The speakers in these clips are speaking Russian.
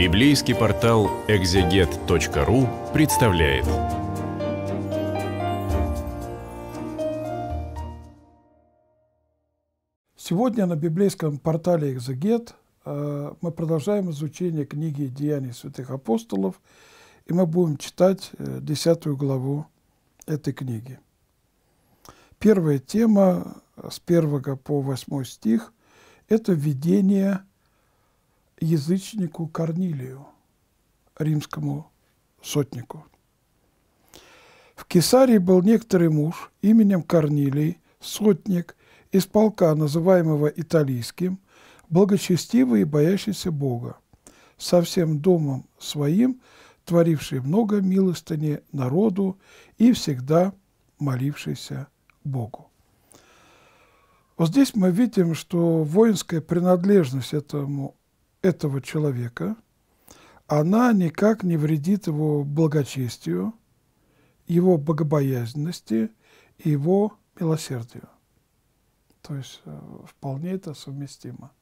Библейский портал экзегет.ру представляет. Сегодня на библейском портале «Экзегет» э, мы продолжаем изучение книги «Деяний святых апостолов», и мы будем читать э, десятую главу этой книги. Первая тема с 1 по 8 стих – это «Видение язычнику Корнилию, римскому сотнику. В Кесарии был некоторый муж именем Корнилий, сотник, из полка, называемого Италийским, благочестивый и боящийся Бога, со всем домом своим, творивший много милостыни народу и всегда молившийся Богу. Вот здесь мы видим, что воинская принадлежность этому этого человека, она никак не вредит его благочестию, его богобоязненности и его милосердию. То есть э, вполне это совместимо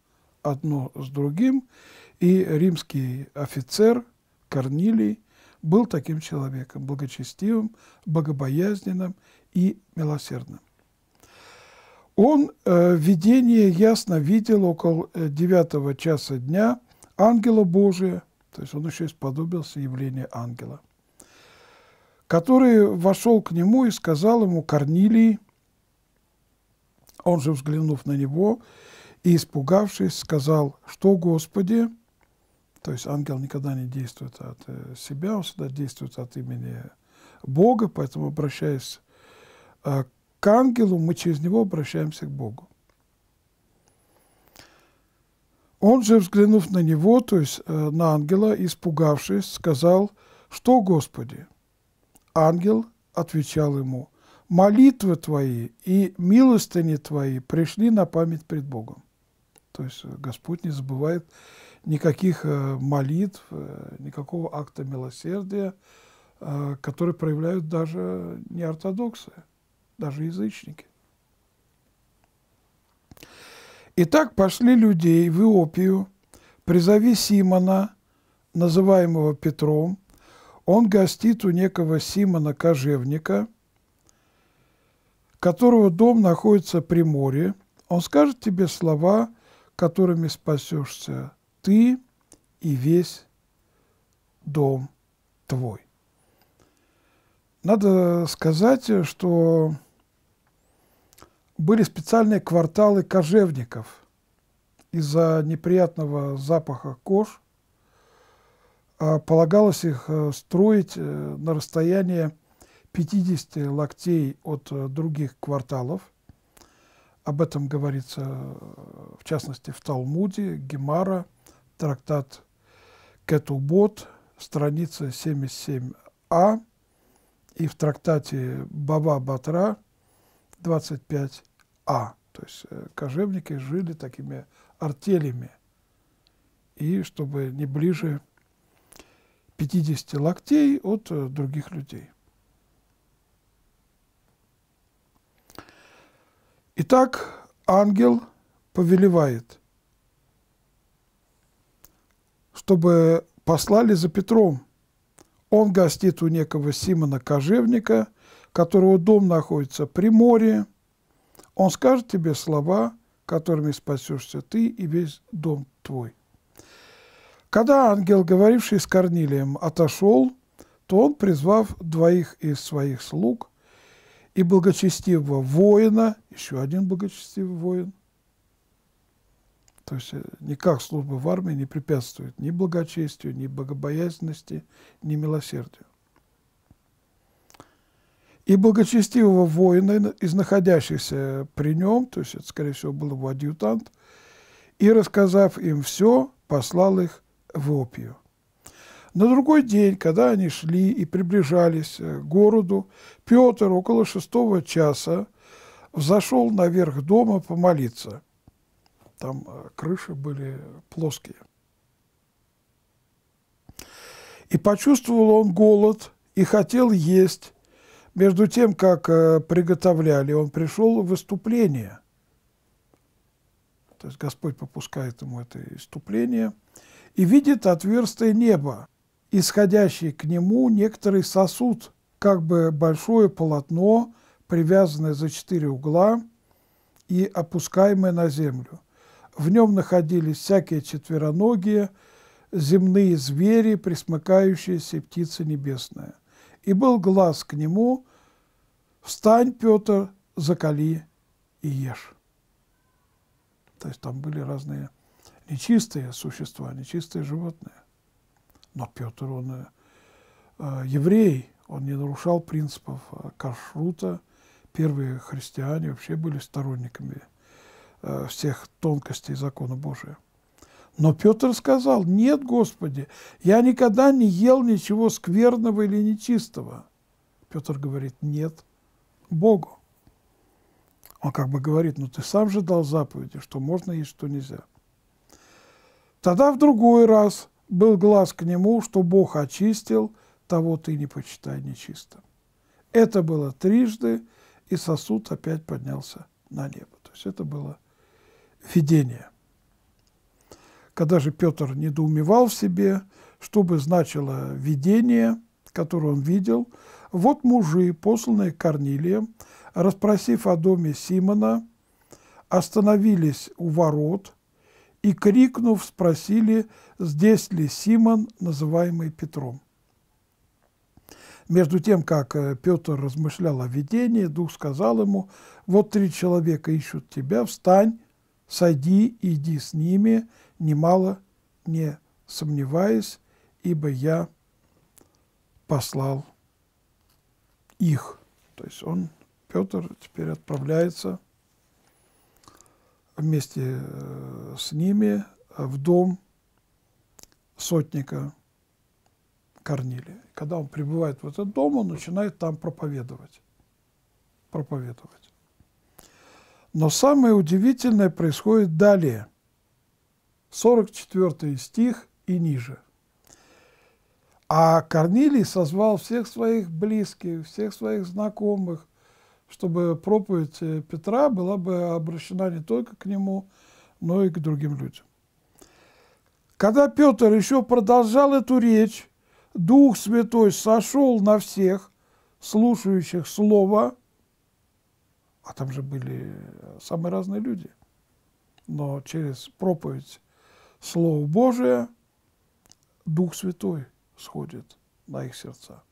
одно с другим, и римский офицер Корнилий был таким человеком, благочестивым, богобоязненным и милосердным. Он э, видение ясно видел около э, девятого часа дня ангела Божия, то есть он еще исподобился явления ангела, который вошел к нему и сказал ему Корнилии, он же, взглянув на него и испугавшись, сказал, что, Господи, то есть ангел никогда не действует от э, себя, он всегда действует от имени Бога, поэтому, обращаясь к э, к ангелу, мы через него обращаемся к Богу. Он же, взглянув на него, то есть э, на ангела, испугавшись, сказал, «Что, Господи?» Ангел отвечал ему, «Молитвы твои и милостыни твои пришли на память пред Богом». То есть э, Господь не забывает никаких э, молитв, никакого акта милосердия, который проявляют даже неортодоксы даже язычники. Итак, пошли людей в Иопию, призови Симона, называемого Петром, он гостит у некого Симона Кожевника, которого дом находится при море, он скажет тебе слова, которыми спасешься ты и весь дом твой. Надо сказать, что были специальные кварталы кожевников из-за неприятного запаха кож. А полагалось их э, строить э, на расстоянии 50 локтей от э, других кварталов. Об этом говорится, в частности, в Талмуде, Гемара, трактат Кетубот, страница 77а, и в трактате Баба Батра, 25 а. То есть э, кожевники жили такими артелями. И чтобы не ближе 50 локтей от э, других людей. Итак, ангел повелевает, чтобы послали за Петром. Он гостит у некого Симона Кожевника, которого дом находится при море, он скажет тебе слова, которыми спасешься ты и весь дом твой. Когда ангел, говоривший с Корнилием, отошел, то он, призвав двоих из своих слуг и благочестивого воина, еще один благочестивый воин, то есть э, никак служба в армии не препятствует ни благочестию, ни богобоязненности, ни милосердию и благочестивого воина из находящихся при нем, то есть это, скорее всего, был его адъютант, и, рассказав им все, послал их в Опию. На другой день, когда они шли и приближались э, к городу, Петр около шестого часа взошел наверх дома помолиться. Там э, крыши были плоские. И почувствовал он голод и хотел есть, между тем, как э, приготовляли, он пришел в выступление. То есть Господь попускает ему это иступление. И видит отверстие неба, исходящий к нему некоторый сосуд, как бы большое полотно, привязанное за четыре угла и опускаемое на землю. В нем находились всякие четвероногие, земные звери, присмыкающиеся птицы небесные. И был глаз к нему, «Встань, Петр, закали и ешь». То есть там были разные нечистые существа, нечистые животные. Но Петр, он э, еврей, он не нарушал принципов э, кашрута. Первые христиане вообще были сторонниками э, всех тонкостей закона Божия. Но Петр сказал, нет, Господи, я никогда не ел ничего скверного или нечистого. Петр говорит, нет, Богу. Он как бы говорит, ну ты сам же дал заповеди, что можно есть, что нельзя. Тогда в другой раз был глаз к нему, что Бог очистил, того ты не почитай нечистым. Это было трижды, и сосуд опять поднялся на небо. То есть это было видение. Когда же Петр недоумевал в себе, что бы значило видение, которое он видел – вот мужи, посланные Корнилием, расспросив о доме Симона, остановились у ворот и, крикнув, спросили, здесь ли Симон, называемый Петром. Между тем, как э, Петр размышлял о видении, Дух сказал ему, «Вот три человека ищут тебя, встань, сойди, иди с ними, немало не сомневаясь, ибо я послал их. То есть он, Петр, теперь отправляется вместе э, с ними э, в дом сотника Корнилия. Когда он прибывает в этот дом, он начинает там проповедовать. Проповедовать. Но самое удивительное происходит далее. 44 стих и ниже – а Корнилий созвал всех своих близких, всех своих знакомых, чтобы проповедь э, Петра была бы обращена не только к нему, но и к другим людям. Когда Петр еще продолжал эту речь, Дух Святой сошел на всех слушающих Слово, а там же были э, самые разные люди, но через проповедь Слово Божие, Дух Святой – сходит на их сердца.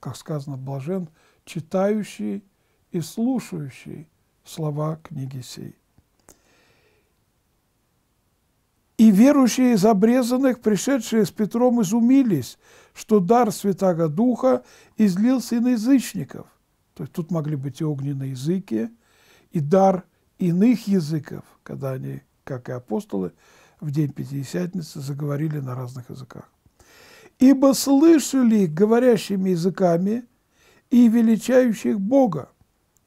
Как сказано, блажен читающий и слушающий слова книги сей. И верующие из обрезанных, пришедшие с Петром, изумились, что дар Святаго Духа излился и на язычников. То есть тут могли быть и огненные языки, и дар иных языков, когда они, как и апостолы, в день Пятидесятницы заговорили на разных языках ибо слышали их говорящими языками и величающих Бога.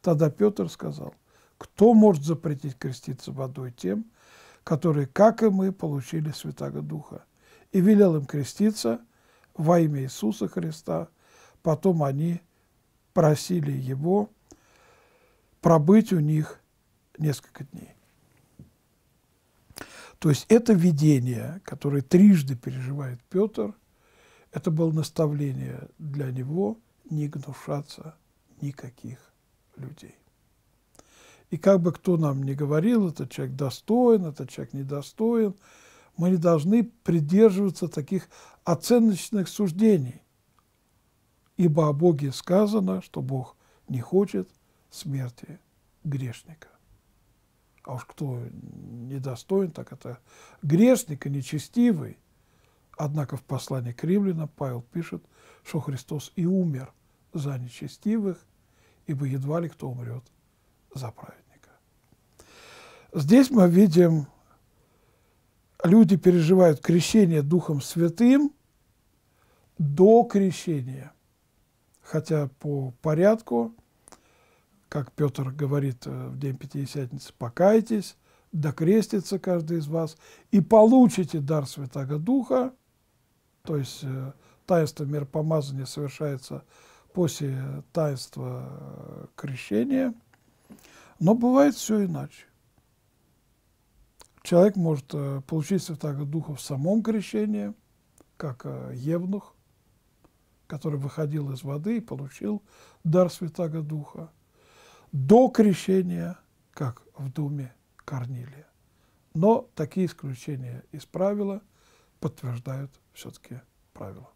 Тогда Петр сказал, кто может запретить креститься водой тем, которые, как и мы, получили Святаго Духа, и велел им креститься во имя Иисуса Христа. Потом они просили его пробыть у них несколько дней. То есть это видение, которое трижды переживает Петр – это было наставление для него не гнушаться никаких людей. И как бы кто нам ни говорил, этот человек достоин, этот человек недостоин, мы не должны придерживаться таких оценочных суждений. Ибо о Боге сказано, что Бог не хочет смерти грешника. А уж кто недостоин, так это грешник и нечестивый – Однако в послании к римлянам Павел пишет, что Христос и умер за нечестивых, ибо едва ли кто умрет за праведника. Здесь мы видим, люди переживают крещение Духом Святым до крещения. Хотя по порядку, как Петр говорит э, в день Пятидесятницы, покайтесь, докрестится каждый из вас и получите дар Святого Духа – то есть э, таинство миропомазания совершается после таинства э, крещения. Но бывает все иначе. Человек может э, получить святого Духа в самом крещении, как Евнух, который выходил из воды и получил дар святого Духа, до крещения, как в Думе Корнилия. Но такие исключения из правила – подтверждают все-таки правила.